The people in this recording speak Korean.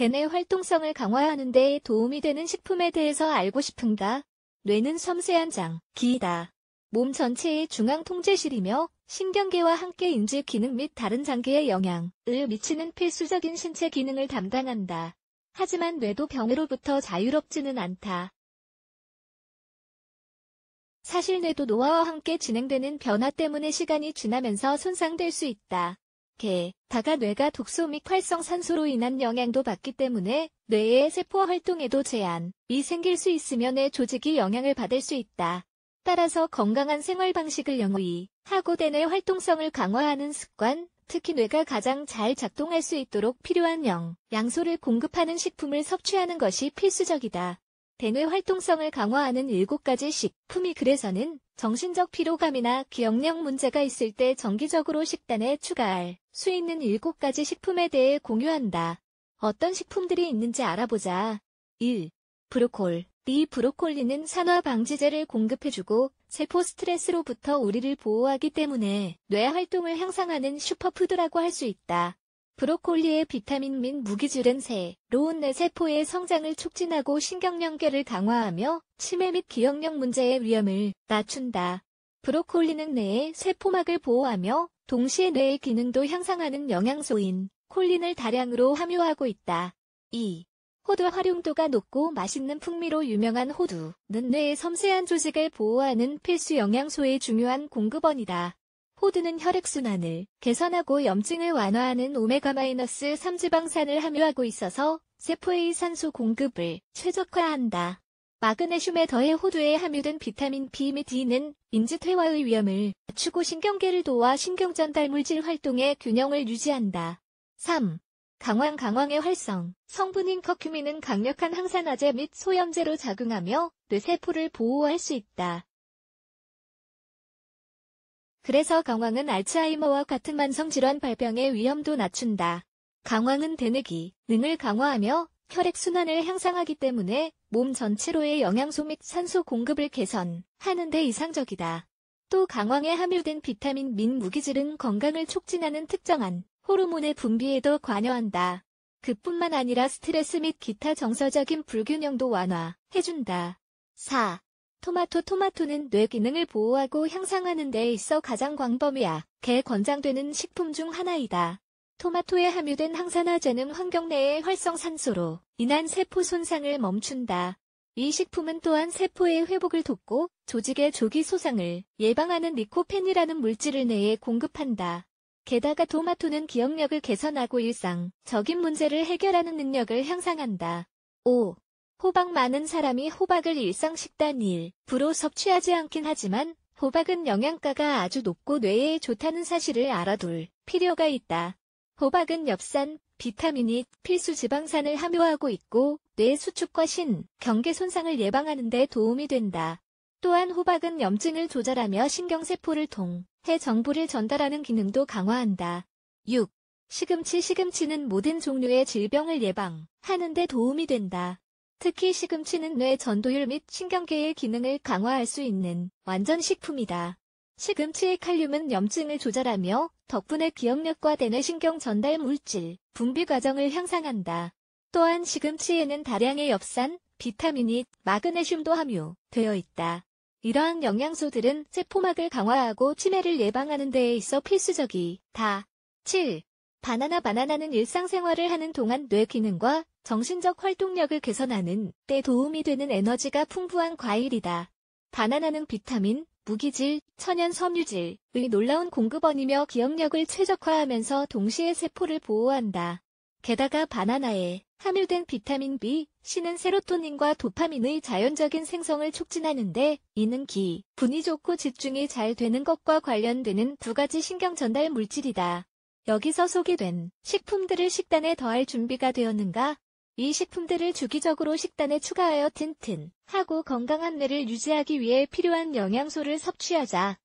대뇌 활동성을 강화하는 데 도움이 되는 식품에 대해서 알고 싶은가? 뇌는 섬세한 장, 기이다. 몸 전체의 중앙 통제실이며 신경계와 함께 인지 기능 및 다른 장기의 영향을 미치는 필수적인 신체 기능을 담당한다. 하지만 뇌도 병으로부터 자유롭지는 않다. 사실 뇌도 노화와 함께 진행되는 변화 때문에 시간이 지나면서 손상될 수 있다. 개, 다가 뇌가 독소 및 활성산소로 인한 영향도 받기 때문에 뇌의 세포 활동에도 제한이 생길 수 있으며 뇌 조직이 영향을 받을 수 있다. 따라서 건강한 생활 방식을 영위, 하고 대뇌 활동성을 강화하는 습관, 특히 뇌가 가장 잘 작동할 수 있도록 필요한 영, 양소를 공급하는 식품을 섭취하는 것이 필수적이다. 댕의 활동성을 강화하는 7가지 식품이 그래서는 정신적 피로감이나 기억력 문제가 있을 때 정기적으로 식단에 추가할 수 있는 7가지 식품에 대해 공유한다. 어떤 식품들이 있는지 알아보자. 1. 브로콜. 이 브로콜리는 산화 방지제를 공급해주고 세포 스트레스로부터 우리를 보호하기 때문에 뇌 활동을 향상하는 슈퍼푸드라고 할 수 있다. 브로콜리의 비타민 및 무기질은 새로운 뇌세포의 성장을 촉진하고 신경연결을 강화하며 치매 및 기억력 문제의 위험을 낮춘다. 브로콜리는 뇌의 세포막을 보호하며 동시에 뇌의 기능도 향상하는 영양소인 콜린을 다량으로 함유하고 있다. 2. 호두 활용도가 높고 맛있는 풍미로 유명한 호두는 뇌의 섬세한 조직을 보호하는 필수 영양소의 중요한 공급원이다. 호두는 혈액순환을 개선하고 염증을 완화하는 오메가-3 지방산을 함유하고 있어서 세포의 산소 공급을 최적화한다. 마그네슘에 더해 호두에 함유된 비타민 B 및 D는 인지퇴화의 위험을 낮추고 신경계를 도와 신경전달물질 활동의 균형을 유지한다. 3. 강황 강황의 활성 성분인 커큐민은 강력한 항산화제 및 소염제로 작용하며 뇌세포를 보호할 수 있다. 그래서 강황은 알츠하이머와 같은 만성질환 발병의 위험도 낮춘다. 강황은 대뇌기, 능을 강화하며 혈액순환을 향상하기 때문에 몸 전체로의 영양소 및 산소 공급을 개선하는 데 이상적이다. 또 강황에 함유된 비타민 및 무기질은 건강을 촉진하는 특정한 호르몬의 분비에도 관여한다. 그뿐만 아니라 스트레스 및 기타 정서적인 불균형도 완화해준다. 4. 토마토 토마토는 뇌 기능을 보호하고 향상하는 데 있어 가장 광범위하게 권장되는 식품 중 하나이다. 토마토에 함유된 항산화제는 환경 내의 활성산소로 인한 세포 손상을 멈춘다. 이 식품은 또한 세포의 회복을 돕고 조직의 조기 소상을 예방하는 니코펜이라는 물질을 내에 공급한다. 게다가 토마토는 기억력을 개선하고 일상, 적인 문제를 해결하는 능력을 향상한다. 5. 호박 많은 사람이 호박을 일상 식단 일, 부로 섭취하지 않긴 하지만 호박은 영양가가 아주 높고 뇌에 좋다는 사실을 알아둘 필요가 있다. 호박은 엽산, 비타민이 필수 지방산을 함유하고 있고 뇌 수축과 신, 경계 손상을 예방하는 데 도움이 된다. 또한 호박은 염증을 조절하며 신경세포를 통해 정보를 전달하는 기능도 강화한다. 6. 시금치 시금치는 모든 종류의 질병을 예방하는 데 도움이 된다. 특히 시금치는 뇌 전도율 및 신경계의 기능을 강화할 수 있는 완전 식품이다. 시금치의 칼륨은 염증을 조절하며 덕분에 기억력과 대뇌 신경 전달 물질, 분비 과정을 향상한다. 또한 시금치에는 다량의 엽산, 비타민이 마그네슘도 함유되어 있다. 이러한 영양소들은 세포막을 강화하고 치매를 예방하는 데에 있어 필수적이다. 7. 바나나 바나나는 일상생활을 하는 동안 뇌 기능과 정신적 활동력을 개선하는 때 도움이 되는 에너지가 풍부한 과일이다. 바나나는 비타민, 무기질, 천연 섬유질의 놀라운 공급원이며 기억력을 최적화하면서 동시에 세포를 보호한다. 게다가 바나나에 함유된 비타민 B, C는 세로토닌과 도파민의 자연적인 생성을 촉진하는데 이는 기, 분이 좋고 집중이 잘 되는 것과 관련되는 두 가지 신경 전달 물질이다. 여기서 소개된 식품들을 식단에 더할 준비가 되었는가? 이 식품들을 주기적으로 식단에 추가하여 튼튼하고 건강한 뇌를 유지하기 위해 필요한 영양소를 섭취하자.